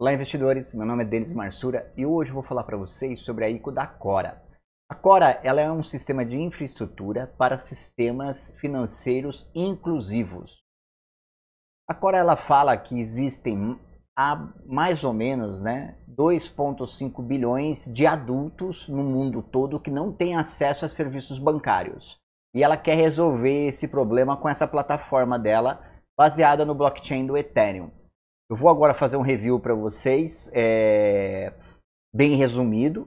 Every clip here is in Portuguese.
Olá, investidores. Meu nome é Denis Marsura e hoje eu vou falar para vocês sobre a ICO da Cora. A Cora ela é um sistema de infraestrutura para sistemas financeiros inclusivos. A Cora ela fala que existem há mais ou menos né, 2,5 bilhões de adultos no mundo todo que não têm acesso a serviços bancários. E ela quer resolver esse problema com essa plataforma dela baseada no blockchain do Ethereum. Eu vou agora fazer um review para vocês, é, bem resumido.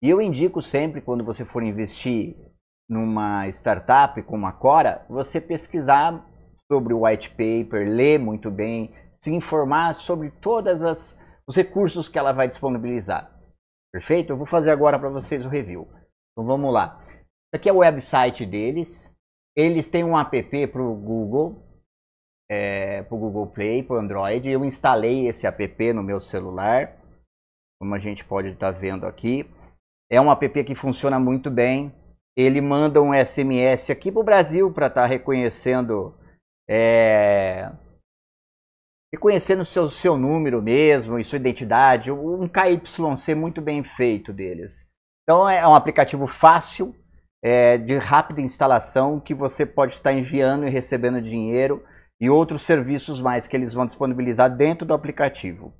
E eu indico sempre, quando você for investir numa startup como uma Cora, você pesquisar sobre o white paper, ler muito bem, se informar sobre todas as os recursos que ela vai disponibilizar. Perfeito? Eu vou fazer agora para vocês o review. Então vamos lá. Aqui é o website deles. Eles têm um app para o Google, é, para o Google Play, para o Android. Eu instalei esse app no meu celular, como a gente pode estar tá vendo aqui. É um app que funciona muito bem. Ele manda um SMS aqui para o Brasil para estar tá reconhecendo. É, reconhecendo seu, seu número mesmo e sua identidade, um KYC muito bem feito deles. Então é um aplicativo fácil, é, de rápida instalação, que você pode estar tá enviando e recebendo dinheiro e outros serviços mais que eles vão disponibilizar dentro do aplicativo.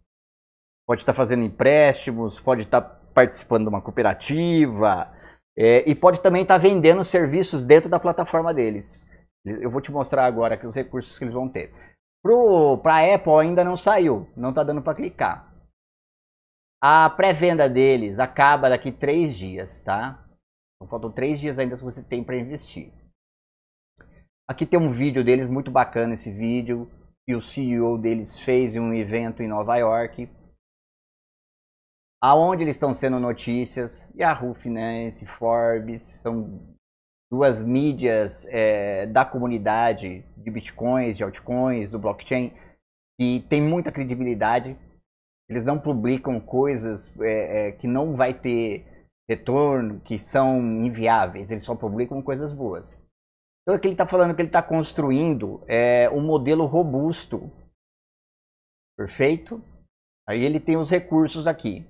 Pode estar tá fazendo empréstimos, pode estar tá participando de uma cooperativa é, e pode também estar tá vendendo serviços dentro da plataforma deles. Eu vou te mostrar agora aqui os recursos que eles vão ter. Para a Apple ainda não saiu, não está dando para clicar. A pré-venda deles acaba daqui três dias, tá? Então faltam três dias ainda se você tem para investir. Aqui tem um vídeo deles, muito bacana esse vídeo, que o CEO deles fez em um evento em Nova York. Aonde eles estão sendo notícias, e a Yahoo Finance, né, Forbes, são duas mídias é, da comunidade de bitcoins, de altcoins, do blockchain, que tem muita credibilidade. Eles não publicam coisas é, é, que não vai ter retorno, que são inviáveis, eles só publicam coisas boas. Então aqui ele está falando que ele está tá construindo é, um modelo robusto. Perfeito? Aí ele tem os recursos aqui.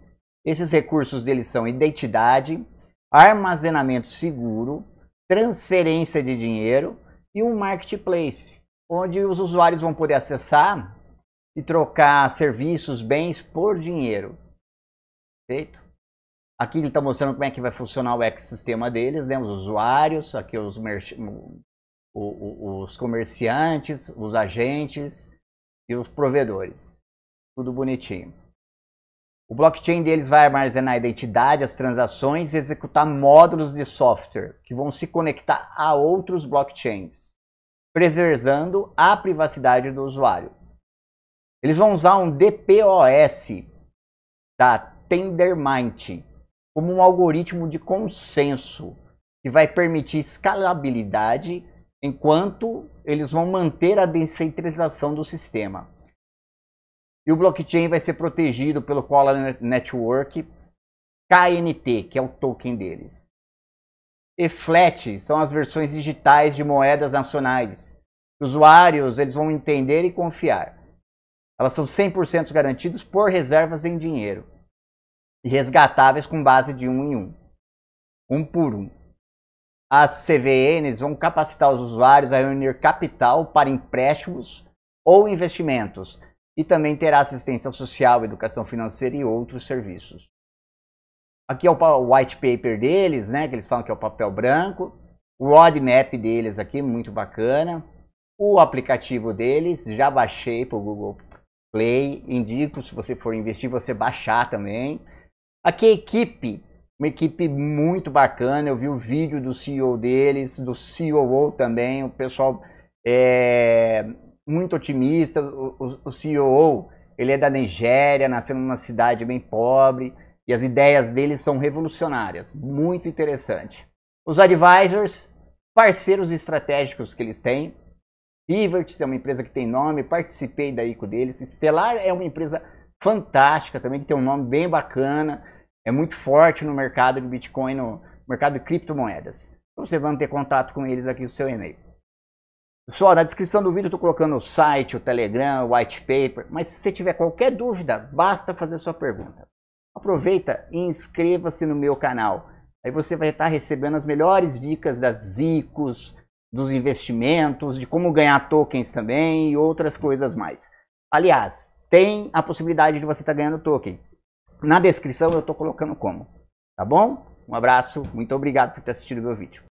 Esses recursos dele são identidade, armazenamento seguro, transferência de dinheiro e um marketplace, onde os usuários vão poder acessar e trocar serviços, bens por dinheiro. Perfeito? Aqui ele está mostrando como é que vai funcionar o ecossistema deles, né? os usuários, aqui os, os comerciantes, os agentes e os provedores. Tudo bonitinho. O blockchain deles vai armazenar a identidade, as transações e executar módulos de software que vão se conectar a outros blockchains, preservando a privacidade do usuário. Eles vão usar um DPoS da Tendermint, como um algoritmo de consenso que vai permitir escalabilidade enquanto eles vão manter a descentralização do sistema. E o blockchain vai ser protegido pelo Collar Network KNT, que é o token deles. E FLAT são as versões digitais de moedas nacionais. Usuários eles vão entender e confiar. Elas são 100% garantidas por reservas em dinheiro e resgatáveis com base de um em um, um por um. As CVNs vão capacitar os usuários a reunir capital para empréstimos ou investimentos e também terá assistência social, educação financeira e outros serviços. Aqui é o white paper deles, né, que eles falam que é o papel branco, o roadmap deles aqui muito bacana, o aplicativo deles já baixei para o Google Play, indico se você for investir você baixar também. Aqui a é equipe, uma equipe muito bacana. Eu vi o vídeo do CEO deles, do COO também. O pessoal é muito otimista. O, o, o COO, ele é da Nigéria, nasceu numa cidade bem pobre. E as ideias deles são revolucionárias. Muito interessante. Os advisors, parceiros estratégicos que eles têm. Rivert é uma empresa que tem nome, participei da ICO deles. Stellar é uma empresa fantástica também, que tem um nome bem bacana é muito forte no mercado de Bitcoin, no mercado de criptomoedas. Então, você vai ter contato com eles aqui no seu e-mail. Pessoal, na descrição do vídeo eu estou colocando o site, o Telegram, o white paper, mas se você tiver qualquer dúvida, basta fazer sua pergunta. Aproveita e inscreva-se no meu canal. Aí você vai estar recebendo as melhores dicas das ICOs, dos investimentos, de como ganhar tokens também e outras coisas mais. Aliás, tem a possibilidade de você estar ganhando token. Na descrição eu estou colocando como. Tá bom? Um abraço, muito obrigado por ter assistido meu vídeo.